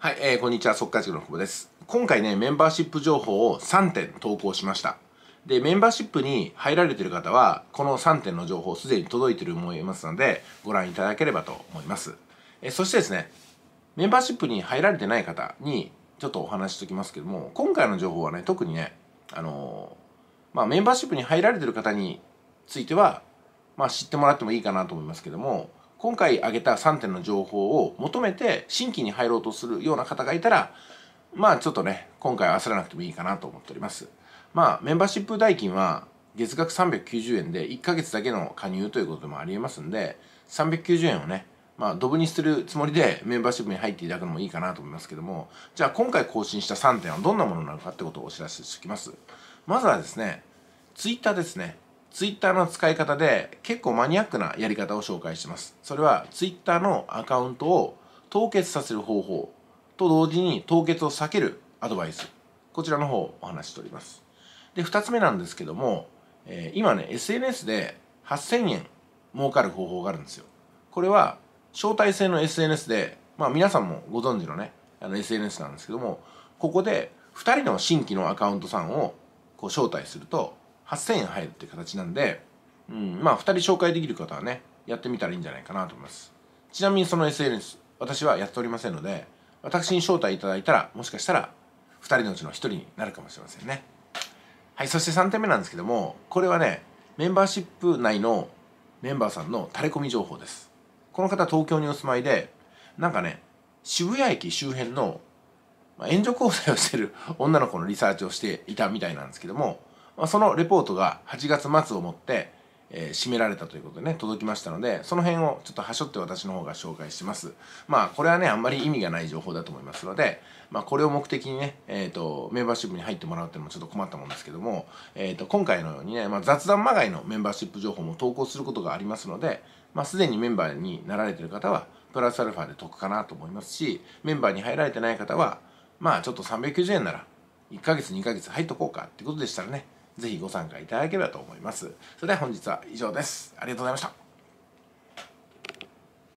はい、えー、こんにちは、速稼塾の久保です。今回ね、メンバーシップ情報を3点投稿しました。で、メンバーシップに入られてる方は、この3点の情報、すでに届いてると思いますので、ご覧いただければと思います。えー、そしてですね、メンバーシップに入られてない方に、ちょっとお話ししときますけども、今回の情報はね、特にね、あのー、まあ、メンバーシップに入られてる方については、まあ、知ってもらってもいいかなと思いますけども、今回挙げた3点の情報を求めて新規に入ろうとするような方がいたら、まあちょっとね、今回焦らなくてもいいかなと思っております。まあメンバーシップ代金は月額390円で1ヶ月だけの加入ということもありえますんで、390円をね、まあ、ドブにするつもりでメンバーシップに入っていただくのもいいかなと思いますけども、じゃあ今回更新した3点はどんなものなのかってことをお知らせしておきます。まずはですね、ツイッターですね。ツイッターの使い方で結構マニアックなやり方を紹介してます。それはツイッターのアカウントを凍結させる方法と同時に凍結を避けるアドバイス。こちらの方をお話しております。で、2つ目なんですけども、えー、今ね、SNS で8000円儲かる方法があるんですよ。これは招待制の SNS で、まあ皆さんもご存知のね、あの SNS なんですけども、ここで2人の新規のアカウントさんをこう招待すると8000円入るっていう形なんで、うん、まあ2人紹介できる方はねやってみたらいいんじゃないかなと思いますちなみにその SNS 私はやっておりませんので私に招待いただいたらもしかしたら2人のうちの1人になるかもしれませんねはいそして3点目なんですけどもこれはねメンバーシップ内のメンバーさんのタレコミ情報ですこの方東京にお住まいでなんかね渋谷駅周辺の援助交際をしてる女の子のリサーチをしていたみたいなんですけどもまあ、そのレポートが8月末をもって、えー、締められたということでね届きましたのでその辺をちょっとはしょって私の方が紹介しますまあこれはねあんまり意味がない情報だと思いますので、まあ、これを目的にね、えーと、メンバーシップに入ってもらうっていうのもちょっと困ったもんですけども、えーと、今回のようにね、まあ、雑談まがいのメンバーシップ情報も投稿することがありますので、まあ、すでにメンバーになられてる方はプラスアルファで得かなと思いますしメンバーに入られてない方はまあちょっと390円なら1ヶ月2ヶ月入っとこうかってことでしたらねぜひご参加いただければと思います。それでは本日は以上です。ありがとうございました。